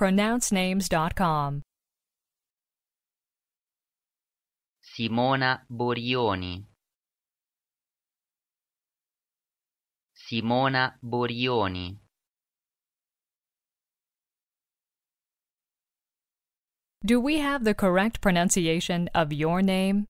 pronouncenames.com. Simona Borioni Simona Borioni Do we have the correct pronunciation of your name?